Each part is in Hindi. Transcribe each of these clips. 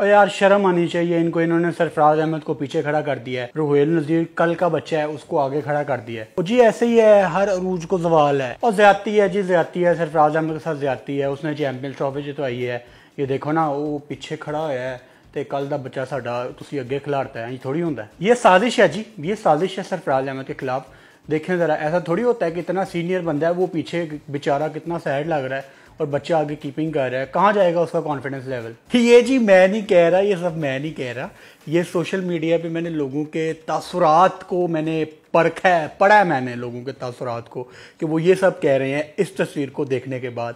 और यार शर्म आनी चाहिए इनको इन्होंने सरफराज अहमद को पीछे खड़ा कर दिया है रोहेल नजीर कल का बच्चा है उसको आगे खड़ा कर दिया है और जी ऐसे ही है हर अरूज को जवाल है और ज्यादती है जी ज्यादती है सरफराज अहमद के साथ ज्यादती है उसने चैंपियन ट्रॉफी जितवाई है ये देखो ना वो पीछे खड़ा होया है तो कल का बच्चा साढ़ा तुम अगे खिलाड़ता है ਇਹ ਥੋੜੀ ਹੁੰਦਾ ਇਹ ਸਾਜ਼ਿਸ਼ ਹੈ ਜੀ ਇਹ ਸਾਜ਼ਿਸ਼ ਹੈ ਸਰਫਰਾਜ਼ ਅਹਿਮਦ ਦੇ देखें ज़रा ऐसा थोड़ी होता है कि इतना सीनियर बंदा है वो पीछे बेचारा कितना सैड लग रहा है और बच्चा आगे कीपिंग कर रहा है कहाँ जाएगा उसका कॉन्फिडेंस लेवल कि ये जी मैं नहीं कह रहा ये सब मैं नहीं कह रहा ये सोशल मीडिया पे मैंने लोगों के तसरात को मैंने परखा है पढ़ा है मैंने लोगों के तसरात को कि वो ये सब कह रहे हैं इस तस्वीर को देखने के बाद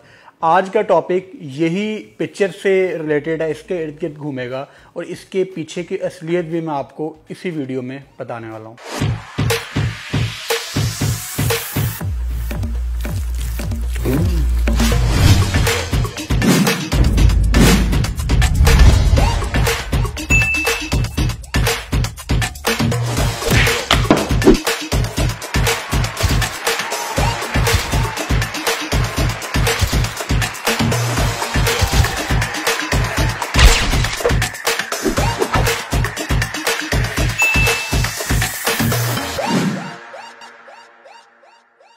आज का टॉपिक यही पिक्चर से रिलेटेड है इसके इर्द गिर्द घूमेगा और इसके पीछे की असलियत भी मैं आपको इसी वीडियो में बताने वाला हूँ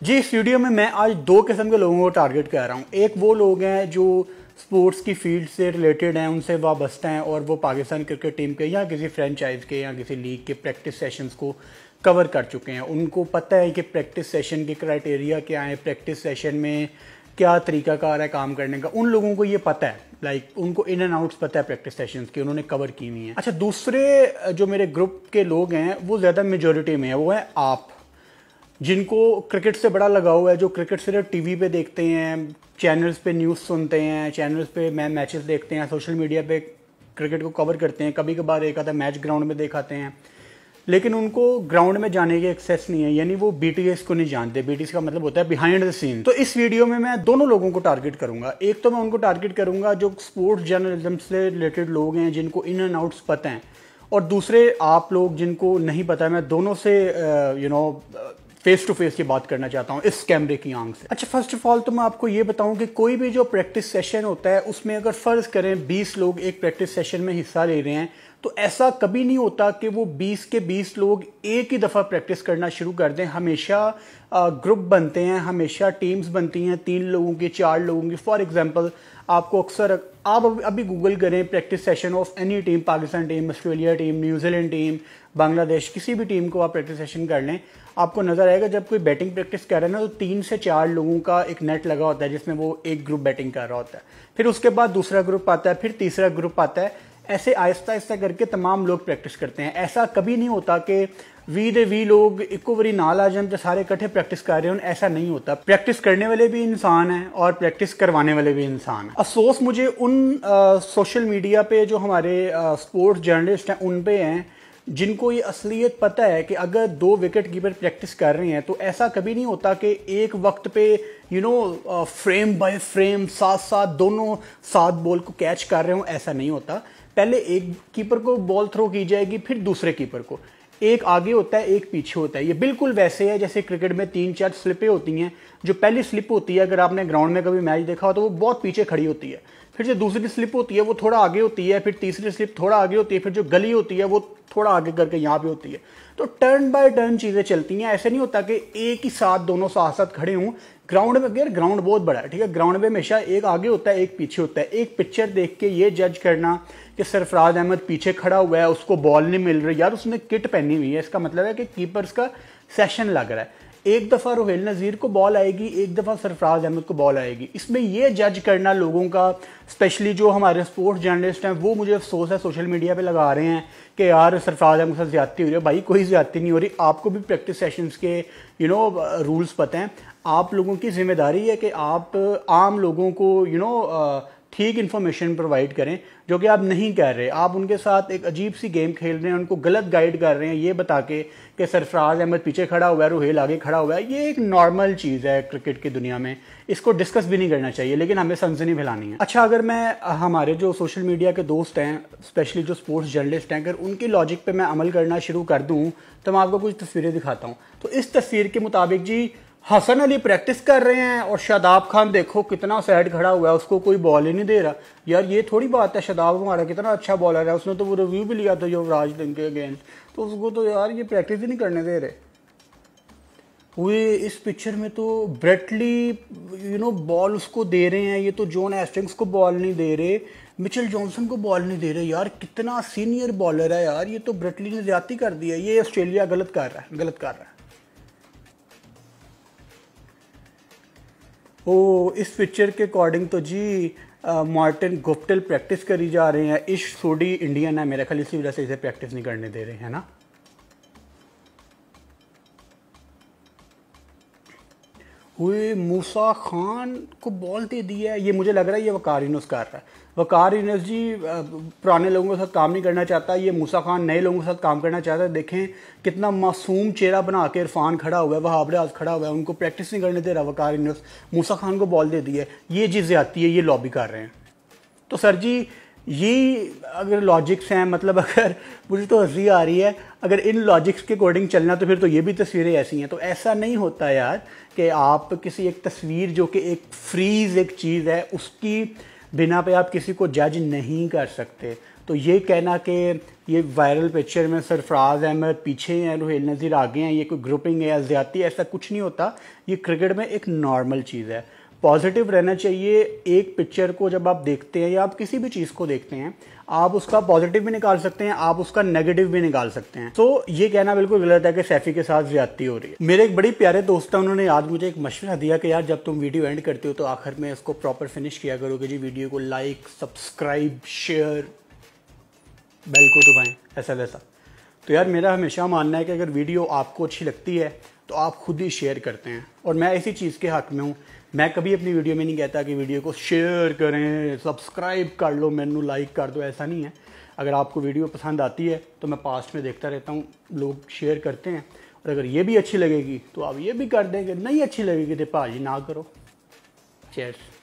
जी इस वीडियो में मैं आज दो किस्म के लोगों को टारगेट कर रहा हूँ एक वो लोग हैं जो स्पोर्ट्स की फील्ड से रिलेटेड हैं उनसे वाबस्त हैं और वो पाकिस्तान क्रिकेट टीम के या किसी फ्रेंचाइज के या किसी लीग के प्रैक्टिस सेशंस को कवर कर चुके हैं उनको पता है कि प्रैक्टिस सेशन के क्राइटेरिया क्या है प्रैक्टिस सेशन में क्या तरीकाकार है काम करने का उन लोगों को ये पता है लाइक like, उनको इन एंड आउट्स पता है प्रैक्टिस सेशंस की उन्होंने कवर की हुई है अच्छा दूसरे जो मेरे ग्रुप के लोग हैं वो ज़्यादा मेजोरिटी में है वो है आप जिनको क्रिकेट से बड़ा लगाव है जो क्रिकेट सिर्फ टीवी पे देखते हैं चैनल्स पे न्यूज़ सुनते हैं चैनल्स पे मैं मैचेस देखते हैं सोशल मीडिया पे क्रिकेट को कवर करते हैं कभी कभार एक आधा मैच ग्राउंड में देखाते हैं लेकिन उनको ग्राउंड में जाने की एक्सेस नहीं है यानी वो बी को नहीं जानते बी का मतलब होता है बिहाइंड द सीन तो इस वीडियो में मैं दोनों लोगों को टारगेट करूंगा एक तो मैं उनको टारगेट करूंगा जो स्पोर्ट्स जर्नलिज्म से रिलेटेड लोग हैं जिनको इन एंड आउट्स पता हैं और दूसरे आप लोग जिनको नहीं पता मैं दोनों से you uh, know you know, face to face ये बात करना चाहता हूँ इस कैमरे की आंख से अच्छा फर्स्ट ऑफ ऑल तो मैं आपको ये बताऊँ कि कोई भी जो प्रैक्टिस सेशन होता है उसमें अगर फ़र्ज़ करें बीस लोग एक प्रैक्टिस सेशन में हिस्सा ले रहे हैं तो ऐसा कभी नहीं होता कि वो 20 के 20 लोग एक ही दफ़ा प्रैक्टिस करना शुरू कर दें हमेशा ग्रुप बनते हैं हमेशा टीम्स बनती हैं तीन लोगों की चार लोगों की फॉर एग्जांपल आपको अक्सर आप अभी गूगल करें practice session of any team Pakistan team Australia team New Zealand team Bangladesh किसी भी टीम को आप प्रैक्टिस सेशन कर लें आपको नज़र आएगा जब कोई बैटिंग प्रैक्टिस कर रहे हैं ना तो तीन से चार लोगों का एक नेट लगा होता है जिसमें वो एक ग्रुप बैटिंग कर रहा होता है फिर उसके बाद दूसरा ग्रुप आता है फिर तीसरा ग्रुप आता है ऐसे आहिस्ता आहिस्ता करके तमाम लोग प्रैक्टिस करते हैं ऐसा कभी नहीं होता कि वी दे वी लोग इको बारी नाल आ जाए तो सारे इकट्ठे प्रैक्टिस कर रहे हो ऐसा नहीं होता प्रैक्टिस करने वाले भी इंसान हैं और प्रैक्टिस करवाने वाले भी इंसान हैं अफसोस मुझे उन आ, सोशल मीडिया पे जो हमारे स्पोर्ट्स जर्नलिस्ट हैं उन पे हैं जिनको ये असलियत पता है कि अगर दो विकेट कीपर प्रैक्टिस कर रहे हैं तो ऐसा कभी नहीं होता कि एक वक्त पे you know frame by frame साथ साथ दोनों साथ बॉल को कैच कर रहे हो ऐसा नहीं होता पहले एक कीपर को बॉल थ्रो की जाएगी फिर दूसरे कीपर को एक आगे होता है एक पीछे होता है ये बिल्कुल वैसे है जैसे क्रिकेट में तीन चार स्लिपें होती हैं जो पहली स्लिप होती है अगर आपने ग्राउंड में कभी मैच देखा हो तो वो बहुत पीछे खड़ी होती है फिर जो दूसरी स्लिप होती है वो थोड़ा आगे होती है फिर तीसरी स्लिप थोड़ा आगे होती है फिर जो गली होती है वो थोड़ा आगे करके यहाँ पे होती है तो टर्न बाय टर्न चीज़ें चलती हैं ऐसे नहीं होता कि एक ही साथ दोनों साथ साथ खड़े हों ग्राउंड में यार ग्राउंड बहुत बड़ा है ठीक है ग्राउंड में हमेशा एक आगे होता है एक पीछे होता है एक पिक्चर देख के ये जज करना कि सरफराज अहमद पीछे खड़ा हुआ है उसको बॉल नहीं मिल रही यार उसने किट पहनी हुई है इसका मतलब है कि कीपर्स का सेशन लग रहा है एक दफ़ा रोहेल नज़ीर को बॉल आएगी एक दफ़ा सरफराज अहमद को बॉल आएगी इसमें यह जज करना लोगों का स्पेशली जो हमारे स्पोर्ट्स जर्नलिस्ट हैं वो मुझे अफसोस है सोशल मीडिया पे लगा रहे हैं कि यार सरफराज अहमद से ज़्यादती हो रही है भाई कोई ज़्यादती नहीं हो रही आपको भी प्रैक्टिस सेशंस के यू नो रूल्स पता हैं आप लोगों की जिम्मेदारी है कि आप आम लोगों को यू नो ठीक इन्फॉर्मेशन प्रोवाइड करें जो कि आप नहीं कर रहे आप उनके साथ एक अजीब सी गेम खेल रहे हैं उनको गलत गाइड कर रहे हैं ये बता के कि सरफराज अहमद पीछे खड़ा हुआ है रोहेल आगे खड़ा हुआ है ये एक नॉर्मल चीज़ है क्रिकेट की दुनिया में इसको डिस्कस भी नहीं करना चाहिए लेकिन हमें सनसनी फैलानी है अच्छा अगर मैं हमारे जो सोशल मीडिया के दोस्त हैं स्पेशली जो स्पोर्ट्स जर्नलिस्ट हैं अगर उनकी लॉजिक पर मैं अमल करना शुरू कर दूँ तो मैं आपको कुछ तस्वीरें दिखाता हूँ तो इस तस्वीर के मुताबिक जी हसन अली प्रैक्टिस कर रहे हैं और शादाब खान देखो कितना सेट खड़ा हुआ है उसको कोई बॉल ही नहीं दे रहा यार ये थोड़ी बात है शादाब हमारा कितना अच्छा बॉलर है उसने तो वो रिव्यू भी लिया था युवराज सिंह के अगेंस्ट तो उसको तो यार ये प्रैक्टिस ही नहीं करने दे रहे वे इस पिक्चर में तो ब्रेटली यू नो बॉल उसको दे रहे हैं ये तो जॉन एस्टिंग्स को बॉल नहीं दे रहे मिचल जॉनसन को बॉल नहीं दे रहे यार कितना सीनियर बॉलर है यार ये तो ब्रेटली ने ज़्यादा कर दिया ये ऑस्ट्रेलिया गलत कर रहा है गलत कर रहा है ओ इस पिक्चर के अकॉर्डिंग तो जी मार्टिन गुप्टिल प्रैक्टिस करी जा रहे हैं इश सोडी इंडियन है मेरा ख्याल इसी वजह से इसे प्रैक्टिस नहीं करने दे रहे हैं ना हुए मूसा खान को बॉल दे दी है ये मुझे लग रहा है ये वकार यूनस कर रहा है वकार यूनस जी पुराने लोगों के साथ काम नहीं करना चाहता ये मूसा खान नए लोगों के साथ काम करना चाहता है देखें कितना मासूम चेहरा बना के इरफान खड़ा हुआ है वहाब आज खड़ा हुआ है उनको प्रैक्टिस नहीं करने दे रहा वकार यूनस मूसा खान को बॉल दे दी है ये जी आती है ये लॉबी कर रहे हैं तो सर जी ये अगर लॉजिक्स हैं मतलब अगर मुझे तो हंसी आ रही है अगर इन लॉजिक्स के अकॉर्डिंग चलना तो फिर तो ये भी तस्वीरें ऐसी हैं तो ऐसा नहीं होता यार कि आप किसी एक तस्वीर जो कि एक फ्रीज एक चीज़ है उसकी बिना पे आप किसी को जज नहीं कर सकते तो ये कहना कि ये वायरल पिक्चर में सरफराज अहमद पीछे हैं रोहेल नज़ीर आगे हैं ये कोई ग्रुपिंग है या ज़्यादा ऐसा कुछ नहीं होता ये क्रिकेट में एक नॉर्मल चीज़ है पॉजिटिव रहना चाहिए एक पिक्चर को जब आप देखते हैं या आप किसी भी चीज़ को देखते हैं आप उसका पॉजिटिव भी निकाल सकते हैं आप उसका नेगेटिव भी निकाल सकते हैं तो so, ये कहना बिल्कुल गलत है कि सैफी के साथ ज्यादती हो रही है मेरे एक बड़ी प्यारे दोस्त हैं उन्होंने आज मुझे एक मशवरा दिया कि यार जब तुम वीडियो एंड करते हो तो आखिर में इसको प्रॉपर फिनिश किया करोगे जी वीडियो को लाइक सब्सक्राइब शेयर बेल को दबाएं ऐसा वैसा तो यार मेरा हमेशा मानना है कि अगर वीडियो आपको अच्छी लगती है तो आप खुद ही शेयर करते हैं और मैं इसी चीज़ के हक में हूँ मैं कभी अपनी वीडियो में नहीं कहता कि वीडियो को शेयर करें सब्सक्राइब कर लो मेनू लाइक कर दो ऐसा नहीं है अगर आपको वीडियो पसंद आती है तो मैं पास्ट में देखता रहता हूँ लोग शेयर करते हैं और अगर ये भी अच्छी लगेगी तो आप ये भी कर देंगे नहीं अच्छी लगेगी तो भाजी ना करो चेयर